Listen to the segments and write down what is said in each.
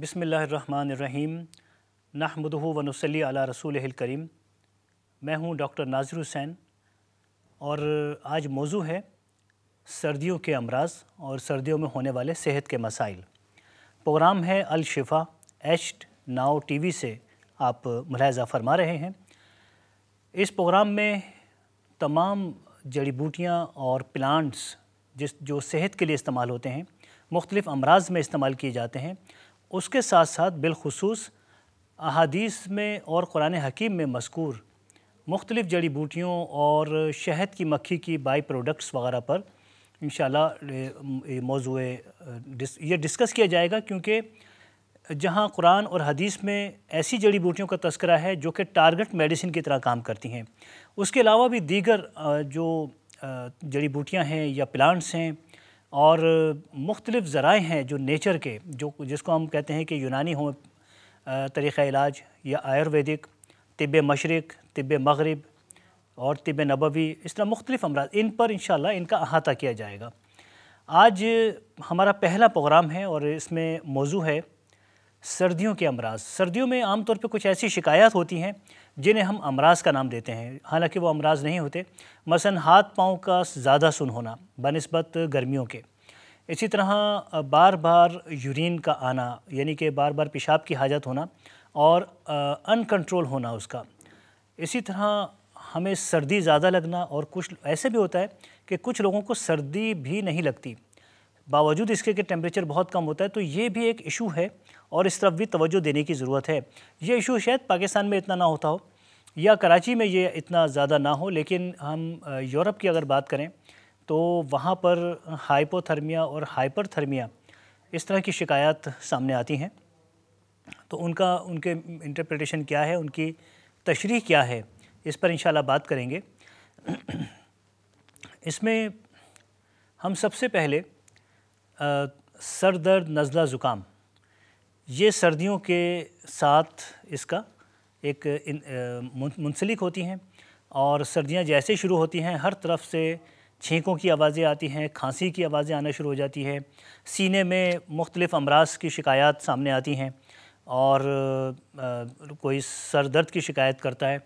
बिसमीम नाहमदह वनसली अला रसूल करीम मैं हूँ डॉक्टर नाजिर हुसैन और आज मौजू है सर्दियों के अमराज और सर्दियों में होने वाले सेहत के मसाइल प्रोग्राम है अल शिफा एच नाव टीवी से आप मुलायजा फरमा रहे हैं इस प्रोग्राम में तमाम जड़ी बूटियाँ और प्लांट्स जिस जो सेहत के लिए इस्तेमाल होते हैं मुख्तलिफ़ अमराज में इस्तेमाल किए जाते हैं उसके साथ साथ बिलखसूस अहादीस में और क़ुरान हकीम में मस्कूर मुख्तलिफ़ जड़ी बूटियों और शहद की मक्खी की बाई प्रोडक्ट्स वगैरह पर इन मौजू ये डिस्कस किया जाएगा क्योंकि जहाँ कुरान और हदीस में ऐसी जड़ी बूटियों का तस्करा है जो कि टारगेट मेडिसिन की तरह काम करती हैं उसके अलावा भी दीगर जो जड़ी बूटियाँ हैं या प्लांट्स हैं और मुख्तलिफ़ ज़रा हैं जो नेचर के जो जिसको हम कहते हैं कि यूनानी हो तरीक़ा इलाज या आयुर्वेदिक तिब मशरक़ तिब मगरब और तिब नबवी इस तरह मुख्तलिफ़ अमराज इन पर इन इनका अहाता किया जाएगा आज हमारा पहला प्रोग्राम है और इसमें मौजू है सर्दियों के अमराज सर्दियों में आमतौर पर कुछ ऐसी शिकायत होती हैं जिन्हें हम अमराज का नाम देते हैं हालांकि वो अमराज नहीं होते मसन हाथ पाँव का ज़्यादा सुन होना बनस्बत गर्मियों के इसी तरह बार बार यूरिन का आना यानी कि बार बार पेशाब की हाजत होना और अनकंट्रोल होना उसका इसी तरह हमें सर्दी ज़्यादा लगना और कुछ ऐसे भी होता है कि कुछ लोगों को सर्दी भी नहीं लगती बावजूद इसके कि टेम्परेचर बहुत कम होता है तो ये भी एक इशू है और इस तरफ भी तवज्जो देने की ज़रूरत है ये इशू शायद पाकिस्तान में इतना ना होता हो या कराची में ये इतना ज़्यादा ना हो लेकिन हम यूरोप की अगर बात करें तो वहाँ पर हाइपोथर्मिया और हाइपरथर्मिया इस तरह की शिकायत सामने आती हैं तो उनका उनके इंटरप्रटेशन क्या है उनकी तशरी क्या है इस पर इंशाल्लाह बात करेंगे इसमें हम सबसे पहले सर दर्द नज़ला ज़ुकाम ये सर्दियों के साथ इसका एक मुंसलिक होती हैं और सर्दियां जैसे शुरू होती हैं हर तरफ से छींकों की आवाज़ें आती हैं खांसी की आवाज़ें आना शुरू हो जाती है सीने में मुख्तलिफ़ अमराज की शिकायत सामने आती हैं और कोई सर दर्द की शिकायत करता है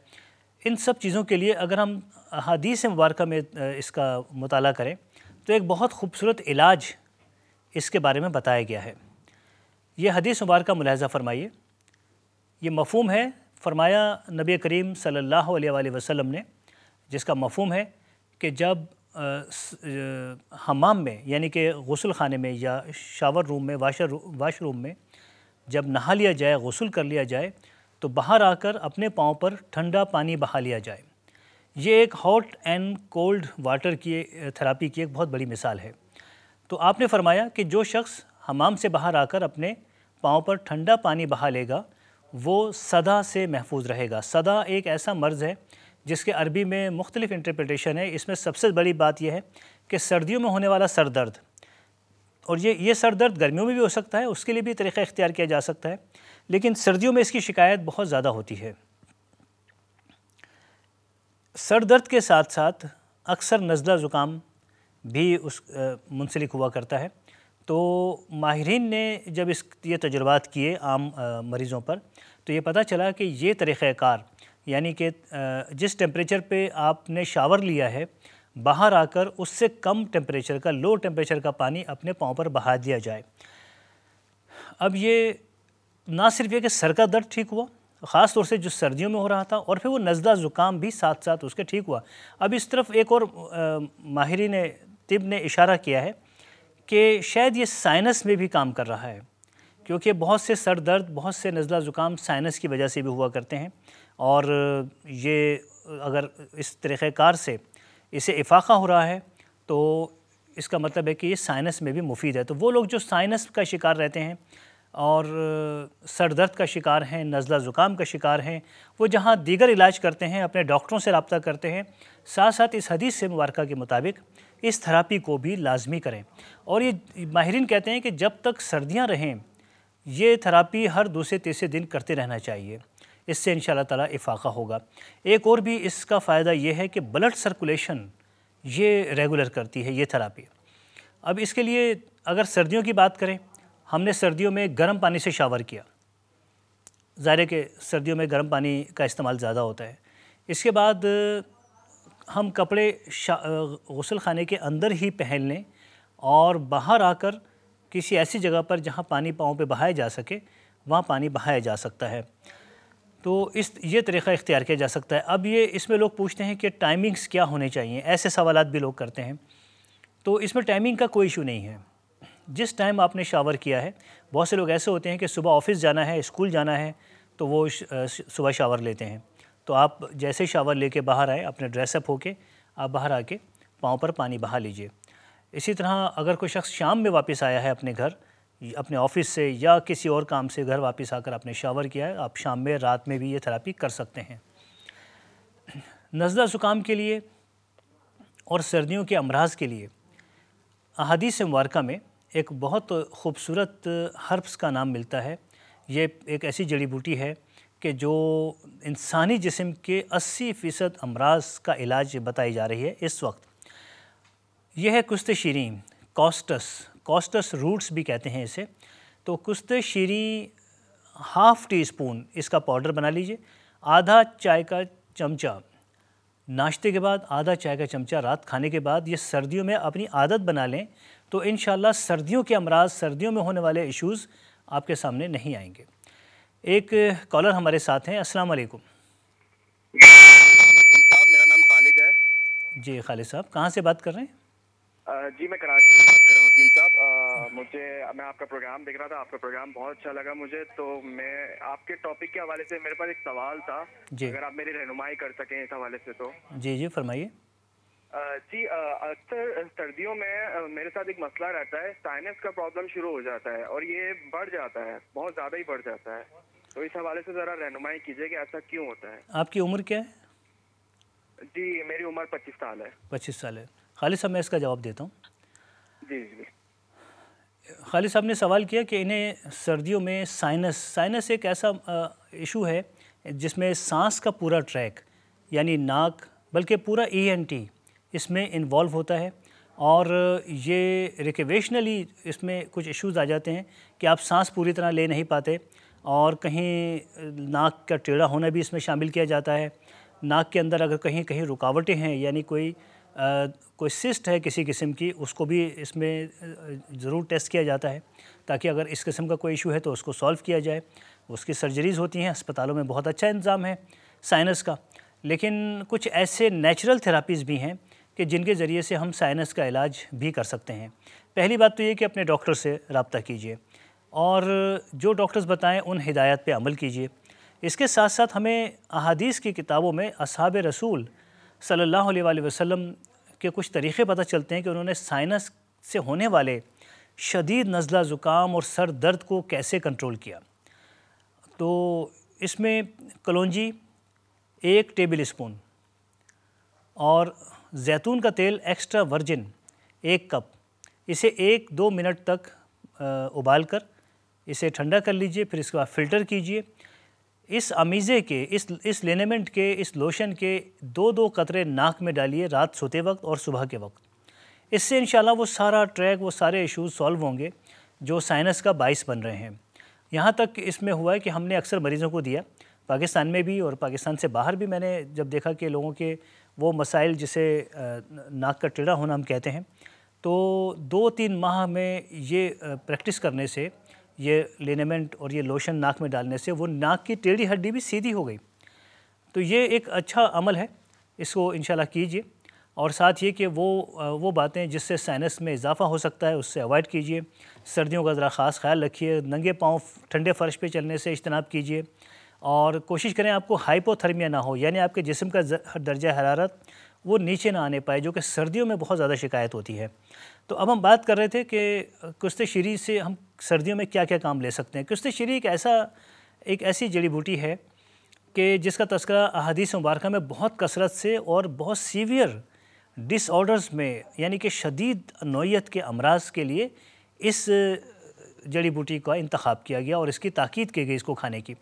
इन सब चीज़ों के लिए अगर हम हदीस मुबारक में इसका मताल करें तो एक बहुत खूबसूरत इलाज इसके बारे में बताया गया है ये हदीस मुबारक मुलाजा फरमाइए ये मफहम है फरमाया नबी करीम सल्लल्लाहु अलैहि वसल्लम ने जिसका मफहम है कि जब हमाम में यानी कि गसल खाने में या शावर रूम में वाशर वाशरूम में जब नहा लिया जाए गसल कर लिया जाए तो बाहर आकर अपने पाँव पर ठंडा पानी बहा लिया जाए ये एक हॉट एंड कोल्ड वाटर की थेरापी की एक बहुत बड़ी मिसाल है तो आपने फरमाया कि जो शख्स हमाम से बाहर आकर अपने पाँव पर ठंडा पानी बहा लेगा वो सदा से महफूज रहेगा सदा एक ऐसा मर्ज़ है जिसके अरबी में मुख्तलिफ इंटरप्रटेशन है इसमें सबसे बड़ी बात यह है कि सर्दियों में होने वाला सर दर्द और ये ये सर दर्द गर्मियों में भी हो सकता है उसके लिए भी तरीक़ा इख्तियार किया जा सकता है लेकिन सर्दियों में इसकी शिकायत बहुत ज़्यादा होती है सर दर्द के साथ साथ अक्सर नज़ला ज़ुकाम भी उस मुंसलिक हुआ करता है तो माहरीन ने जब इस ये तजुर्बात किए आम मरीज़ों पर तो ये पता चला कि ये तरीक़ार यानी कि जिस टेम्परेचर पे आपने शावर लिया है बाहर आकर उससे कम टेम्परेचर का लो टेम्परेचर का पानी अपने पाँव पर बहा दिया जाए अब ये ना सिर्फ ये कि सर का दर्द ठीक हुआ ख़ास तौर से जो सर्दियों में हो रहा था और फिर वो नजदा ज़ुकाम भी साथ साथ उसके ठीक हुआ अब इस तरफ एक और माहरी ने तिब ने इशारा किया है कि शायद ये साइनस में भी काम कर रहा है क्योंकि बहुत से सर दर्द बहुत से नज़ला ज़ुकाम साइनस की वजह से भी हुआ करते हैं और ये अगर इस तरीक़ार से इसे इफाक़ा हो रहा है तो इसका मतलब है कि ये साइनस में भी मुफीद है तो वो लोग जो साइनस का शिकार रहते हैं और सर दर्द का शिकार हैं नज़ला ज़ुकाम का शिकार हैं वो जहाँ दीगर इलाज करते हैं अपने डॉक्टरों से रबता करते हैं साथ साथ इस हदीस से मुबारक के मुताबिक इस थेरापी को भी लाजमी करें और ये माहरीन कहते हैं कि जब तक सर्दियाँ रहें ये थेरापी हर दूसरे तीसरे दिन करते रहना चाहिए इससे इन शाह इफाका होगा एक और भी इसका फ़ायदा ये है कि ब्लड सर्कुलेशन ये रेगुलर करती है ये थेरापी अब इसके लिए अगर सर्दियों की बात करें हमने सर्दियों में गर्म पानी से शावर किया ज़ाहिर के सर्दियों में गर्म पानी का इस्तेमाल ज़्यादा होता है इसके बाद हम कपड़े गसल खाने के अंदर ही पहन लें और बाहर आकर किसी ऐसी जगह पर जहाँ पानी पाँव पे बहाया जा सके वहाँ पानी बहाया जा सकता है तो इस ये तरीक़ा इख्तियार किया जा सकता है अब ये इसमें लोग पूछते हैं कि टाइमिंग्स क्या होने चाहिए ऐसे सवाल भी लोग करते हैं तो इसमें टाइमिंग का कोई इशू नहीं है जिस टाइम आपने शावर किया है बहुत से लोग ऐसे होते हैं कि सुबह ऑफिस जाना है स्कूल जाना है तो वो सुबह शावर लेते हैं तो आप जैसे शावर लेके बाहर आए अपने ड्रेसअप होके आप बाहर आके पाँव पर पानी बहा लीजिए इसी तरह अगर कोई शख्स शाम में वापस आया है अपने घर अपने ऑफिस से या किसी और काम से घर वापस आकर आपने शावर किया है आप शाम में रात में भी ये थेरापी कर सकते हैं नज़ला ज़ुकाम के लिए और सर्दियों के अमराज के लिए अहदीस मुबारक में एक बहुत खूबसूरत हर्ब्स का नाम मिलता है ये एक ऐसी जड़ी बूटी है कि जो इंसानी जिसम के 80 फ़ीसद अमराज का इलाज बताई जा रही है इस वक्त यह है कुस्त शीरी कॉस्टस कॉस्टस रूट्स भी कहते हैं इसे तो कुस्त शीरी हाफ़ टी स्पून इसका पाउडर बना लीजिए आधा चाय का चमचा नाश्ते के बाद आधा चाय का चमचा रात खाने के बाद ये सर्दियों में अपनी आदत बना लें तो इन सर्दियों के अमराज सर्दियों में होने वाले इश्यूज़ आपके सामने नहीं आएंगे एक कॉलर हमारे साथ हैं अस्सलाम वालेकुम मेरा नाम खालिद है जी खालिद साहब कहाँ से बात कर रहे हैं जी मैं कराची से बात कर रहा हूँ साहब मुझे मैं आपका प्रोग्राम देख रहा था आपका प्रोग्राम बहुत अच्छा लगा मुझे तो मैं आपके टॉपिक के हवाले से मेरे पास एक सवाल था जी अगर आप मेरी रहनुमाई कर सकें इस हवाले से तो जी जी फरमाइए जी अक्सर सर्दियों में मेरे साथ एक मसला रहता है साइनस का प्रॉब्लम शुरू हो जाता है और ये बढ़ जाता है बहुत ज़्यादा ही बढ़ जाता है तो इस हवाले से ज़रा रहनुमाई कीजिए कि ऐसा क्यों होता है आपकी उम्र क्या है जी मेरी उम्र पच्चीस साल है पच्चीस साल है खालिद साहब मैं इसका जवाब देता हूँ जी जी खालिद साहब ने सवाल किया कि इन्हें सर्दियों में साइनस साइनस एक ऐसा इशू है जिसमें सांस का पूरा ट्रैक यानी नाक बल्कि पूरा ई e इसमें इन्वॉल्व होता है और ये रिकवेशनली इसमें कुछ इश्यूज आ जाते हैं कि आप सांस पूरी तरह ले नहीं पाते और कहीं नाक का टेढ़ा होना भी इसमें शामिल किया जाता है नाक के अंदर अगर कहीं कहीं रुकावटें हैं यानी कोई आ, कोई सिस्ट है किसी किस्म की उसको भी इसमें ज़रूर टेस्ट किया जाता है ताकि अगर इस किस्म का कोई इशू है तो उसको सॉल्व किया जाए उसकी सर्जरीज़ होती हैं अस्पतालों में बहुत अच्छा इंतज़ाम है साइनस का लेकिन कुछ ऐसे नेचुरल थेरापीज़ भी हैं कि जिनके ज़रिए से हम साइनस का इलाज भी कर सकते हैं पहली बात तो ये कि अपने डॉक्टर से रबता कीजिए और जो डॉक्टर्स बताएं उन हिदायत पे अमल कीजिए इसके साथ साथ हमें अहादीस की किताबों में असाब रसूल सल्लल्लाहु अलैहि वसल्लम के कुछ तरीक़े पता चलते हैं कि उन्होंने साइनस से होने वाले शदीद नज़ला ज़ुकाम और सर दर्द को कैसे कंट्रोल किया तो इसमें कलौजी एक टेबल स्पून और जैतून का तेल एक्स्ट्रा वर्जिन एक कप इसे एक दो मिनट तक उबाल कर इसे ठंडा कर लीजिए फिर इसके बाद फ़िल्टर कीजिए इस अमीज़े के इस इस लेनेमेंट के इस लोशन के दो दो कतरे नाक में डालिए रात सोते वक्त और सुबह के वक्त इससे इन वो सारा ट्रैक वो सारे इशूज़ सॉल्व होंगे जो साइनस का बाइस बन रहे हैं यहाँ तक इसमें हुआ है कि हमने अक्सर मरीज़ों को दिया पाकिस्तान में भी और पाकिस्तान से बाहर भी मैंने जब देखा कि लोगों के वो मसाइल जिसे नाक का टेढ़ा होना हम कहते हैं तो दो तीन माह में ये प्रैक्टिस करने से ये लिनेमेंट और ये लोशन नाक में डालने से वो नाक की टेढ़ी हड्डी भी सीधी हो गई तो ये एक अच्छा अमल है इसको इन कीजिए और साथ ये कि वो वो बातें जिससे साइनस में इजाफा हो सकता है उससे अवॉइड कीजिए सर्दियों का ज़रा ख़ास ख्याल रखिए नंगे पाँव ठंडे फर्श पे चलने से इजतनाब कीजिए और कोशिश करें आपको हाइपोथर्मिया ना हो यानी आपके जिसम का दर्जा हरारत वो नीचे ना आने पाए जो कि सर्दियों में बहुत ज़्यादा शिकायत होती है तो अब हम बात कर रहे थे कि कुश्त शरीर से हम सर्दियों में क्या क्या काम ले सकते हैं किस्त शरी एक ऐसा एक ऐसी जड़ी बूटी है कि जिसका तस्करा अहदीस मुबारक में बहुत कसरत से और बहुत सीवियर डिसऑर्डर्स में यानी कि शदीद नोयत के अमराज के लिए इस जड़ी बूटी का इंतखब किया गया और इसकी ताकीद की गई इसको खाने की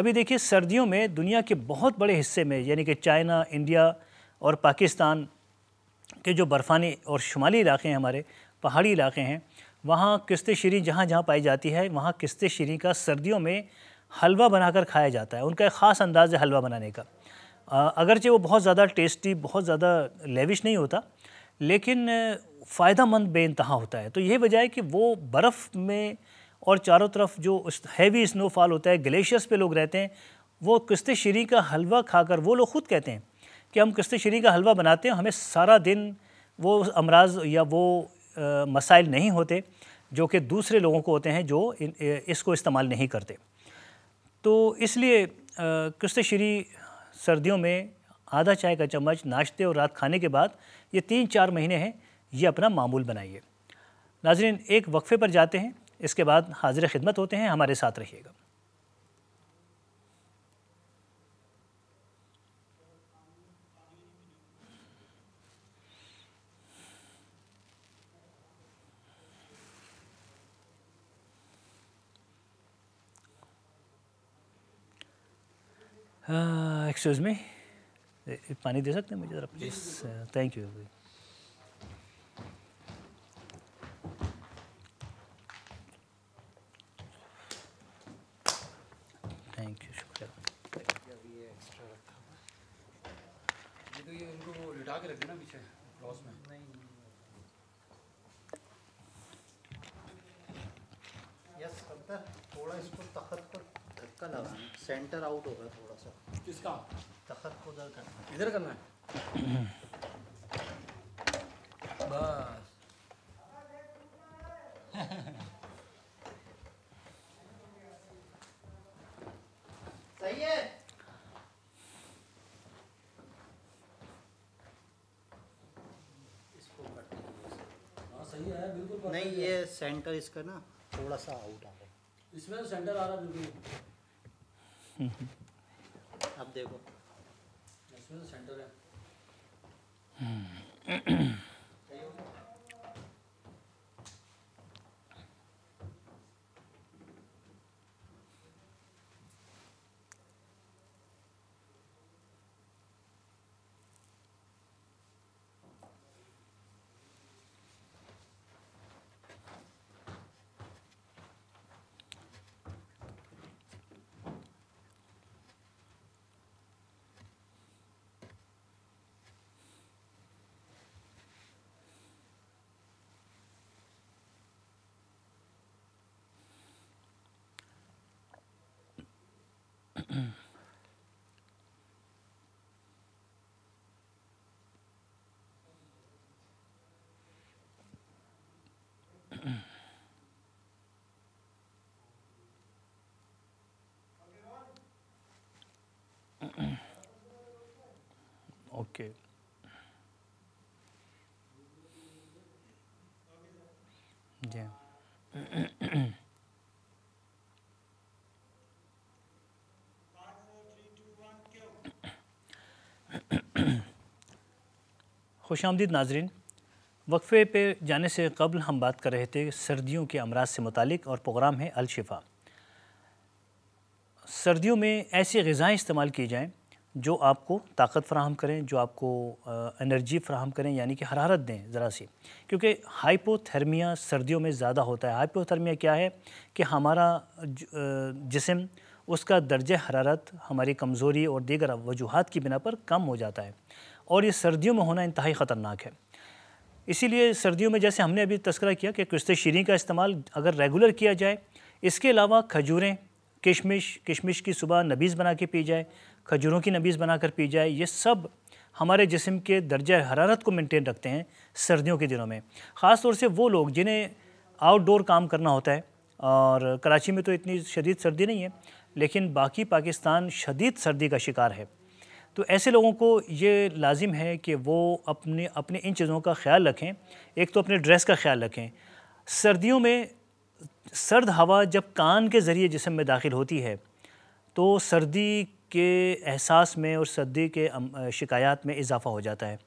अभी देखिए सर्दियों में दुनिया के बहुत बड़े हिस्से में यानी कि चाइना इंडिया और पाकिस्तान के जो बर्फ़ानी और शुमाली इलाके हैं हमारे पहाड़ी इलाके हैं वहाँ किस्त शरी जहाँ जहाँ पाई जाती है वहाँ किस्त शरी का सर्दियों में हलवा बनाकर खाया जाता है उनका एक ख़ास अंदाज़ है हलवा बनाने का अगरचे वो बहुत ज़्यादा टेस्टी बहुत ज़्यादा लेविश नहीं होता लेकिन फ़ायदा मंद बेानतहा होता है तो यही वजह है कि वो बर्फ़ में और चारों तरफ जो हैवी स्नोफॉल होता है ग्लेशियर्स पे लोग रहते हैं वो किस्त शरी का हलवा खाकर वो लोग ख़ुद कहते हैं कि हम किस्त शरी का हलवा बनाते हैं हमें सारा दिन वो अमराज या वो मसाइल नहीं होते जो कि दूसरे लोगों को होते हैं जो इन, इसको इस्तेमाल नहीं करते तो इसलिए कृष्त श्री सर्दियों में आधा चाय का चम्मच नाश्ते और रात खाने के बाद ये तीन चार महीने हैं ये अपना मामूल बनाइए नाजरीन एक वक्फ़े पर जाते हैं इसके बाद हाजिर खिदमत होते हैं हमारे साथ रहिएगा एक्सक्यूज़ मी पानी दे सकते हैं मुझे ज़रा please thank you thank you शुक्रिया इनको लिटा के रख देना पीछे लॉस में नहीं यस थोड़ा इसको तखत पर इसका लगा सेंटर आउट हो गया थोड़ा सा किसका तखत को उधर करना इधर करना है बस सही है इसको हाँ सही है बिल्कुल नहीं ये सेंटर इसका ना थोड़ा सा आउट आ रहा है इसमें तो सेंटर आ रहा है बिल्कुल अब देखो सेंटर है हम्म। okay. खुश आमदीद नाजरीन वक्फ़े पे जाने से कबल हम बात कर रहे थे सर्दियों के अमराज से मुतक और प्रोग्राम है अलशफ़ा सर्दियों में ऐसी गज़ाएँ इस्तेमाल की जाएँ जो आपको ताकत फ्राहम करें जो आपको एनर्जी फ़राहम करें यानी कि हरारत दें ज़रा सी क्योंकि हाइपोथर्मिया सर्दियों में ज़्यादा होता है हाइपोथर्मिया क्या है कि हमारा जिसम उसका दर्ज हरारत हमारी कमज़ोरी और दीगर वजूहत की बिना पर कम हो जाता है और ये सर्दियों में होना इंतहाई ख़तरनाक है इसीलिए सर्दियों में जैसे हमने अभी तस्करा किया कि कुश्त शीरें का इस्तेमाल अगर रेगुलर किया जाए इसके अलावा खजूरें किशमिश किशमिश की सुबह नबीज़ बना के पी जाए खजूरों की नबीज़ बना कर पी जाए ये सब हमारे जिसम के दर्ज हरारत को मेनटेन रखते हैं सर्दियों के दिनों में ख़ास तौर से वो लोग जिन्हें आउटडोर काम करना होता है और कराची में तो इतनी शदीद सर्दी नहीं है लेकिन बाकी पाकिस्तान शदीद सर्दी का शिकार है तो ऐसे लोगों को ये लाजिम है कि वो अपने अपने इन चीज़ों का ख्याल रखें एक तो अपने ड्रेस का ख्याल रखें सर्दियों में सर्द हवा जब कान के ज़रिए जिसम में दाखिल होती है तो सर्दी के एहसास में और सर्दी के शिकायत में इजाफ़ा हो जाता है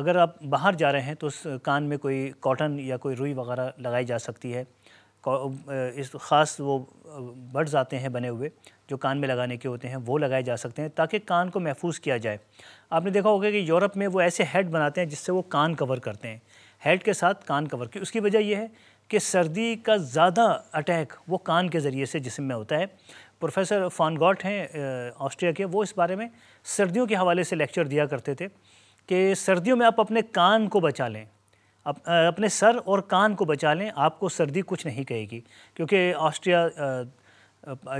अगर आप बाहर जा रहे हैं तो कान में कोई कॉटन या कोई रुई वगैरह लगाई जा सकती है इस ख़ास वो बर्ड्स आते हैं बने हुए जो कान में लगाने के होते हैं वो लगाए जा सकते हैं ताकि कान को महफूज किया जाए आपने देखा होगा कि यूरोप में वो ऐसे हेड बनाते हैं जिससे वो कान कवर करते हैं हेड के साथ कान कवर की उसकी वजह यह है कि सर्दी का ज़्यादा अटैक वो कान के ज़रिए से जिसम में होता है प्रोफेसर फॉनगॉट हैं ऑस्ट्रिया के वो इस बारे में सर्दियों के हवाले से लेक्चर दिया करते थे कि सर्दियों में आप अपने कान को बचा लें अप, अपने सर और कान को बचा लें आपको सर्दी कुछ नहीं कहेगी क्योंकि ऑस्ट्रिया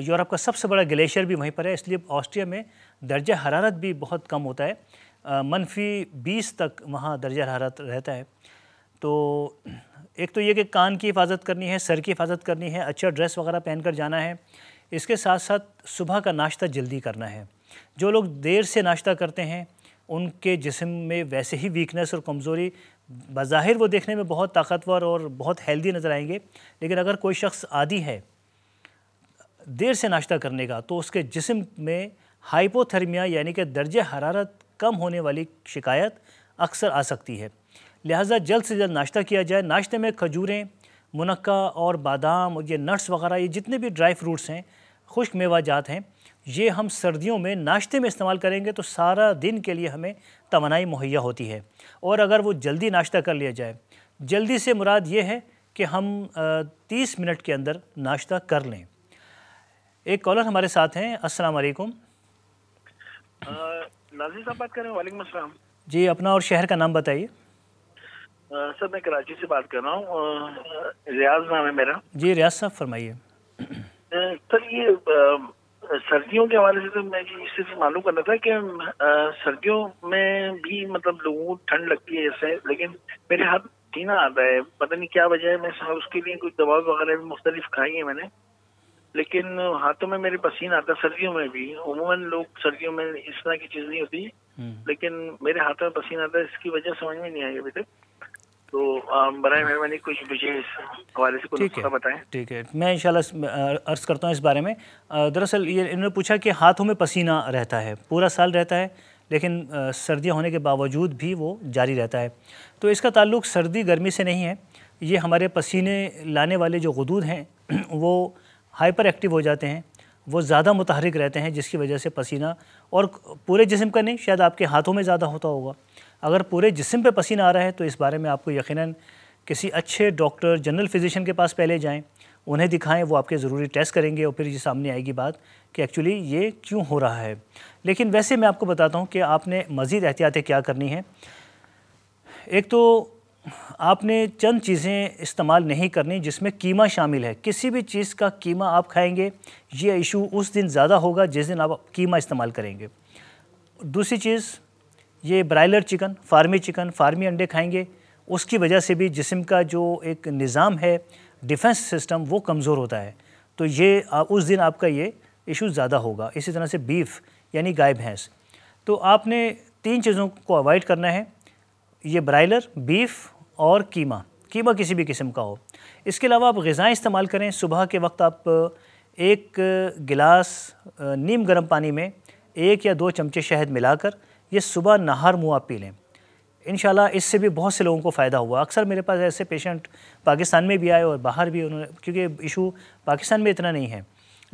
यूरोप का सबसे बड़ा ग्लेशियर भी वहीं पर है इसलिए ऑस्ट्रिया में दर्जा हरारत भी बहुत कम होता है मनफी बीस तक वहाँ दर्जा हरारत रहता है तो एक तो ये कि कान की हिफाजत करनी है सर की हिफाजत करनी है अच्छा ड्रेस वगैरह पहन कर जाना है इसके साथ साथ सुबह का नाश्ता जल्दी करना है जो लोग देर से नाश्ता करते हैं उनके जिसम में वैसे ही वीकनेस और कमज़ोरी बज़ाहिर वो देखने में बहुत ताकतवर और बहुत हेल्दी नज़र आएंगे लेकिन अगर कोई शख्स आदि है देर से नाश्ता करने का तो उसके जिसम में हाइपोथर्मिया यानी कि दर्ज हरारत कम होने वाली शिकायत अक्सर आ सकती है लिहाजा जल्द से जल्द नाश्ता किया जाए नाश्ते में खजूरें मुनक्का और बादाम और ये नट्स वगैरह ये जितने भी ड्राई फ्रूट्स हैं खुश्क मेवा जात हैं ये हम सर्दियों में नाश्ते में इस्तेमाल करेंगे तो सारा दिन के लिए हमें तोनाई मुहैया होती है और अगर वो जल्दी नाश्ता कर लिया जाए जल्दी से मुराद ये है कि हम तीस मिनट के अंदर नाश्ता कर लें एक कॉलर हमारे साथ हैं अस्सलाम वालेकुम नाजिर साहब बात कर रहे हैं वालेकुम अस्सलाम जी अपना और शहर का नाम बताइए सर मैं कराची से बात कर रहा हूँ रियाज नाम है मेरा जी रियाज साहब फरमाइए सर ये सर्दियों के हवाले से तो मैं सिर्फ तो मालूम करना था कि सर्दियों में भी मतलब लोगों को ठंड लगती है जैसे लेकिन मेरे हाथ पसीना आता है पता नहीं क्या वजह है मैं उसके लिए कुछ दवा वगैरह भी मुख्तलिफ खाई है मैंने लेकिन हाथों में मेरे पसीना आता है सर्दियों में भी उमूमन लोग सर्दियों में इस तरह की चीज नहीं होती हम्म। लेकिन मेरे हाथों में पसीना आता है इसकी वजह समझ में नहीं आई अभी तक तो बर मेहरबानी कुछ मुझे हवाले से ठीक है बताएं ठीक है मैं इंशाल्लाह अर्ज़ करता हूँ इस बारे में दरअसल ये इन्होंने पूछा कि हाथों में पसीना रहता है पूरा साल रहता है लेकिन सर्दियाँ होने के बावजूद भी वो जारी रहता है तो इसका ताल्लुक सर्दी गर्मी से नहीं है ये हमारे पसीने लाने वाले जो गदूद हैं वो हाइपर एक्टिव हो जाते हैं वो ज़्यादा मुतहरक रहते हैं जिसकी वजह से पसीना और पूरे जिसम का नहीं शायद आपके हाथों में ज़्यादा होता होगा अगर पूरे जिसम पे पसीना आ रहा है तो इस बारे में आपको यकीनन किसी अच्छे डॉक्टर जनरल फिजिशियन के पास पहले जाएं उन्हें दिखाएं वो आपके ज़रूरी टेस्ट करेंगे और फिर ये सामने आएगी बात कि एक्चुअली ये क्यों हो रहा है लेकिन वैसे मैं आपको बताता हूँ कि आपने मज़ीद एहतियातें क्या करनी है एक तो आपने चंद चीज़ें इस्तेमाल नहीं करनी जिसमें कीमा शामिल है किसी भी चीज़ का कीमा आप खाएंगे ये इशू उस दिन ज़्यादा होगा जिस दिन आप कीमा इस्तेमाल करेंगे दूसरी चीज़ ये ब्रायलर चिकन फार्मी चिकन फार्मी अंडे खाएंगे उसकी वजह से भी जिसम का जो एक निज़ाम है डिफेंस सिस्टम वो कमज़ोर होता है तो ये उस दिन आपका ये इशू ज़्यादा होगा इसी तरह से बीफ यानी गाय भैंस तो आपने तीन चीज़ों को अवॉइड करना है ये ब्रायलर बीफ और कीमा कीमा किसी भी किस्म का हो इसके अलावा आप गज़ाएँ इस्तेमाल करें सुबह के वक्त आप एक गिलास नीम गर्म पानी में एक या दो चमचे शहद मिलाकर ये सुबह नहार आप पी लें इन इससे भी बहुत से लोगों को फ़ायदा हुआ अक्सर मेरे पास ऐसे पेशेंट पाकिस्तान में भी आए और बाहर भी उन्होंने क्योंकि इशू पाकिस्तान में इतना नहीं है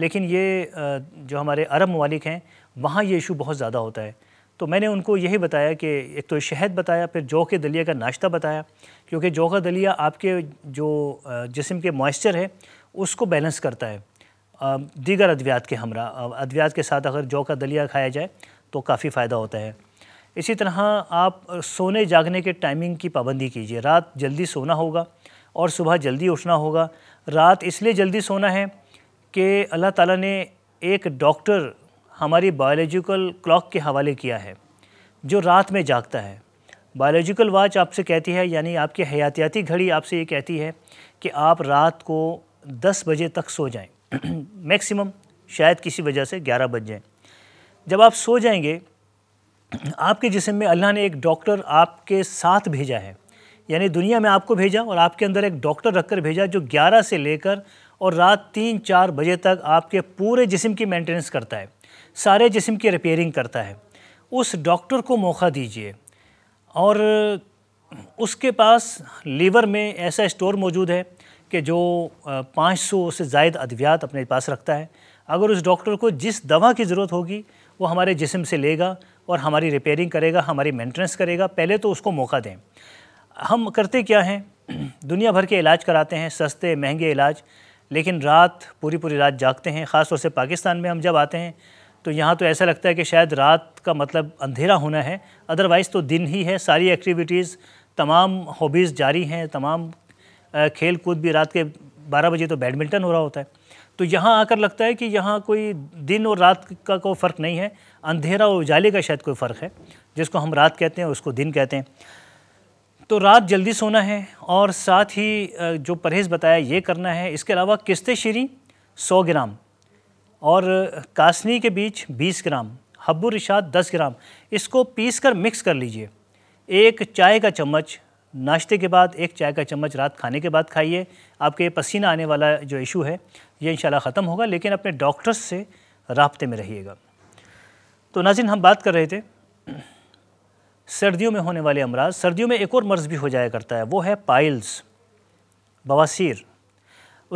लेकिन ये जो हमारे अरब ममालिक हैं वहाँ ये इशू बहुत ज़्यादा होता है तो मैंने उनको यही बताया कि एक तो शहद बताया फिर जौ के दलिया का नाश्ता बताया क्योंकि जौ का दलिया आपके जो जिसम के मॉइस्चर है उसको बैलेंस करता है दीगर अद्वियात के हमरा अद्वियात के साथ अगर जौ का दलिया खाया जाए तो काफ़ी फ़ायदा होता है इसी तरह आप सोने जागने के टाइमिंग की पाबंदी कीजिए रात जल्दी सोना होगा और सुबह जल्दी उठना होगा रात इसलिए जल्दी सोना है कि अल्लाह ताला ने एक डॉक्टर हमारी बायोलॉजिकल क्लॉक के हवाले किया है जो रात में जागता है बायोलॉजिकल वॉच आपसे कहती है यानी आपकी हयातियाती घड़ी आपसे ये कहती है कि आप रात को 10 बजे तक सो जाएं मैक्सिमम शायद किसी वजह से 11 बज जाएं जब आप सो जाएंगे आपके जिसम में अल्लाह ने एक डॉक्टर आपके साथ भेजा है यानी दुनिया में आपको भेजा और आपके अंदर एक डॉक्टर रखकर भेजा जो 11 से लेकर और रात तीन चार बजे तक आपके पूरे जिसम की मेंटेनेंस करता है सारे जिसम की रिपेयरिंग करता है उस डॉक्टर को मौका दीजिए और उसके पास लीवर में ऐसा स्टोर मौजूद है कि जो 500 से जायद अद्वियात अपने पास रखता है अगर उस डॉक्टर को जिस दवा की ज़रूरत होगी वो हमारे जिसम से लेगा और हमारी रिपेयरिंग करेगा हमारी मेंटेनेंस करेगा पहले तो उसको मौका दें हम करते क्या हैं दुनिया भर के इलाज कराते हैं सस्ते महंगे इलाज लेकिन रात पूरी पूरी रात जागते हैं ख़ास तौर से पाकिस्तान में हम जब आते हैं तो यहाँ तो ऐसा लगता है कि शायद रात का मतलब अंधेरा होना है अदरवाइज़ तो दिन ही है सारी एक्टिविटीज़ तमाम हॉबीज़ जारी हैं तमाम खेल कूद भी रात के बारह बजे तो बैडमिंटन हो रहा होता है तो यहाँ आकर लगता है कि यहाँ कोई दिन और रात का कोई फ़र्क नहीं है अंधेरा और उजाले का शायद कोई फ़र्क है जिसको हम रात कहते हैं उसको दिन कहते हैं तो रात जल्दी सोना है और साथ ही जो परहेज़ बताया ये करना है इसके अलावा किस्ते शीरी सौ ग्राम और कासनी के बीज बीस ग्राम हब्बू रिशाद दस ग्राम इसको पीस कर मिक्स कर लीजिए एक चाय का चम्मच नाश्ते के बाद एक चाय का चम्मच रात खाने के बाद खाइए आपके पसीना आने वाला जो इशू है ये इन ख़त्म होगा लेकिन अपने डॉक्टर्स से रबते में रहिएगा तो नाजिन हम बात कर रहे थे सर्दियों में होने वाले अमराज सर्दियों में एक और मर्ज़ भी हो जाया करता है वो है पाइल्स बवासीर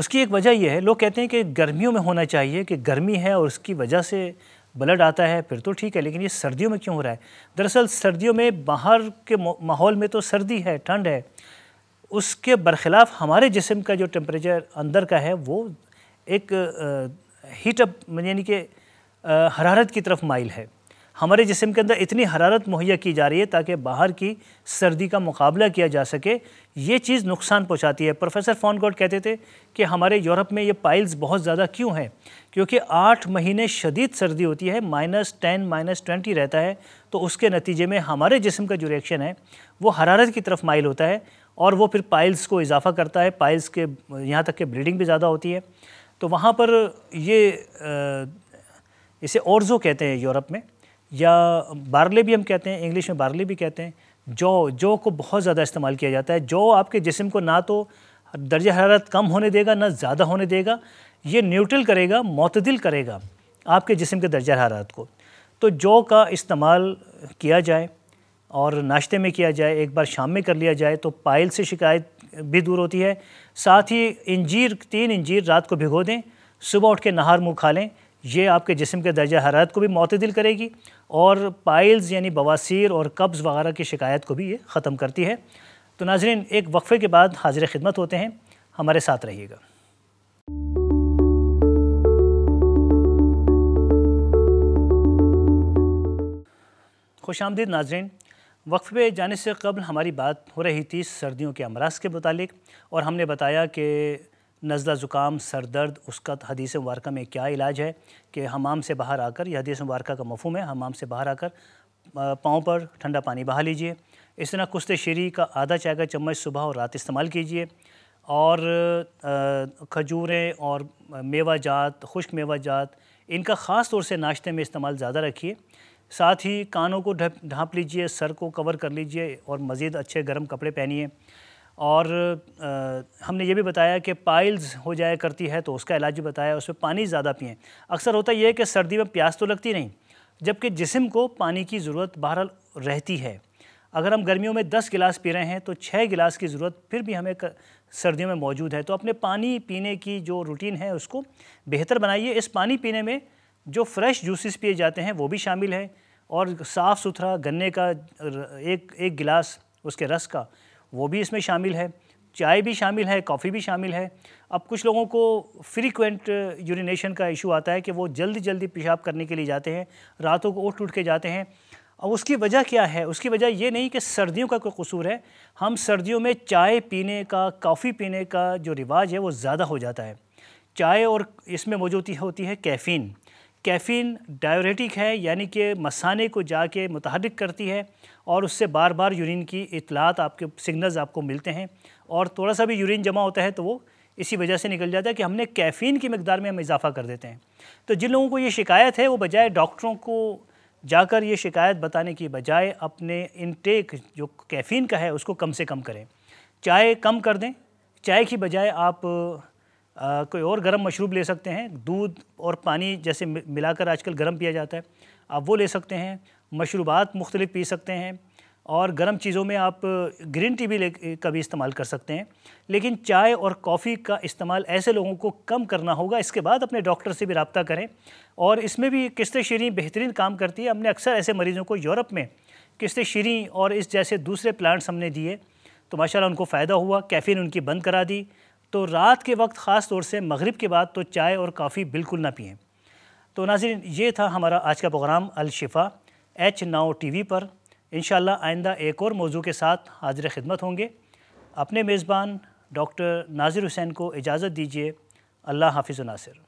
उसकी एक वजह यह है लोग कहते हैं कि गर्मियों में होना चाहिए कि गर्मी है और उसकी वजह से ब्लड आता है फिर तो ठीक है लेकिन ये सर्दियों में क्यों हो रहा है दरअसल सर्दियों में बाहर के माहौल में तो सर्दी है ठंड है उसके बरखिलाफ़ हमारे जिसम का जो टेम्परेचर अंदर का है वो एक हीटअप यानी कि हरारत की तरफ माइल है हमारे जिसम के अंदर इतनी हरारत मुहैया की जा रही है ताकि बाहर की सर्दी का मुकाबला किया जा सके ये चीज़ नुकसान पहुंचाती है प्रोफेसर फॉन कहते थे कि हमारे यूरोप में ये पाइल्स बहुत ज़्यादा क्यों हैं क्योंकि आठ महीने शदीद सर्दी होती है माइनस टेन माइनस ट्वेंटी रहता है तो उसके नतीजे में हमारे जिसम का जो रिएक्शन है वो हरारत की तरफ माइल होता है और वो फिर पाइल्स को इजाफा करता है पाइल्स के यहाँ तक के ब्लीडिंग भी ज़्यादा होती है तो वहाँ पर ये इसे औरज़ो कहते हैं यूरोप में या बारले भी हम कहते हैं इंग्लिश में बारले भी कहते हैं जौ जौ को बहुत ज़्यादा इस्तेमाल किया जाता है जौ आपके जिसम को ना तो दर्ज हरारत कम होने देगा ना ज़्यादा होने देगा ये न्यूट्रल करेगा मतदिल करेगा आपके जिसम के दर्ज हरारत को तो जौ का इस्तेमाल किया जाए और नाश्ते में किया जाए एक बार शाम में कर लिया जाए तो पायल से शिकायत भी दूर होती है साथ ही इंजीर तीन इंजीर रात को भिगो दें सुबह उठ के नहार मुँह खा लें यह आपके जिसम के दर्जा हरारत को भी मतदिल करेगी और पाइल्स यानी बवासीर और कब्ज़ वगैरह की शिकायत को भी ये ख़त्म करती है तो नाजरीन एक वक्फ़े के बाद हाजिर खिदमत होते हैं हमारे साथ रहिएगा खुश आमदीद नाजरीन वक्फ़ पे जाने से कबल हमारी बात हो रही थी सर्दियों के अमराज के मतलब और हमने बताया कि नज़ला ज़ुकाम सर दर्द उसका हदीस मुबारक में क्या इलाज है कि हमाम से बाहर आकर यह हदीस मुबारक का मफहम है हमाम से बाहर आकर पाँव पर ठंडा पानी बहा लीजिए इस तरह कुश्त शरी का आधा चाय का चम्मच सुबह और रात इस्तेमाल कीजिए और खजूरें और मेवा जात खुश्क मेवा जात इनका ख़ास तौर से नाश्ते में इस्तेमाल ज़्यादा रखिए साथ ही कानों को ढाँप लीजिए सर को कवर कर लीजिए और मज़ीद अच्छे गर्म कपड़े पहनिए और आ, हमने ये भी बताया कि पाइल्स हो जाए करती है तो उसका इलाज भी बताया उसमें पानी ज़्यादा पिएँ अक्सर होता यह है कि सर्दी में प्यास तो लगती नहीं जबकि जिसम को पानी की ज़रूरत बहरहाल रहती है अगर हम गर्मियों में 10 गिलास पी रहे हैं तो 6 गिलास की ज़रूरत फिर भी हमें सर्दियों में मौजूद है तो अपने पानी पीने की जो रूटीन है उसको बेहतर बनाइए इस पानी पीने में जो फ्रेश जूसेस पिए जाते हैं वो भी शामिल है और साफ़ सुथरा गन्ने का एक एक गिलास उसके रस का वो भी इसमें शामिल है चाय भी शामिल है कॉफ़ी भी शामिल है अब कुछ लोगों को फ्रीक्वेंट यूरिनेशन का इशू आता है कि वो जल्दी जल्दी पेशाब करने के लिए जाते हैं रातों को उठ उठ के जाते हैं और उसकी वजह क्या है उसकी वजह ये नहीं कि सर्दियों का कोई कसूर है हम सर्दियों में चाय पीने का कॉफ़ी पीने का जो रिवाज है वो ज़्यादा हो जाता है चाय और इसमें मौजूदी होती है कैफ़ीन कैफ़ीन डायोरेटिक है यानी कि मसाने को जाके मुतहरक करती है और उससे बार बार यूरिन की इतलात आपके सिग्नल्स आपको मिलते हैं और थोड़ा सा भी यूरिन जमा होता है तो वो इसी वजह से निकल जाता है कि हमने कैफ़ीन की मकदार में हम इजाफ़ा कर देते हैं तो जिन लोगों को ये शिकायत है वो बजाय डॉक्टरों को जाकर ये शिकायत बताने की बजाय अपने इनटेक जो कैफ़ीन का है उसको कम से कम करें चाय कम कर दें चाय की बजाय आप आ, कोई और गर्म मशरूब ले सकते हैं दूध और पानी जैसे मिलाकर आजकल गर्म पिया जाता है आप वो ले सकते हैं मशरूबात मुख्तलिफ पी सकते हैं और गर्म चीज़ों में आप ग्रीन टी भी ले का भी इस्तेमाल कर सकते हैं लेकिन चाय और कॉफ़ी का इस्तेमाल ऐसे लोगों को कम करना होगा इसके बाद अपने डॉक्टर से भी रबता करें और इसमें भी किस्त शीरी बेहतरीन काम करती है हमने अक्सर ऐसे मरीज़ों को यूरोप में किस्त शीरी और इस जैसे दूसरे प्लांट्स हमने दिए तो माशाल्लाह उनको फ़ायदा हुआ कैफ़ीन उनकी बंद करा दी तो रात के वक्त ख़ास तौर से मगरिब के बाद तो चाय और काफ़ी बिल्कुल ना पिएँ तो नाजिन ये था हमारा आज का प्रोग्राम अलशिफ़ा एच नाओ टी वी पर इन आइंदा एक और मौजू के साथ हाजिर खिदमत होंगे अपने मेज़बान डॉक्टर नाजिर हुसैन को इजाज़त दीजिए अल्लाह हाफिज़ नासिर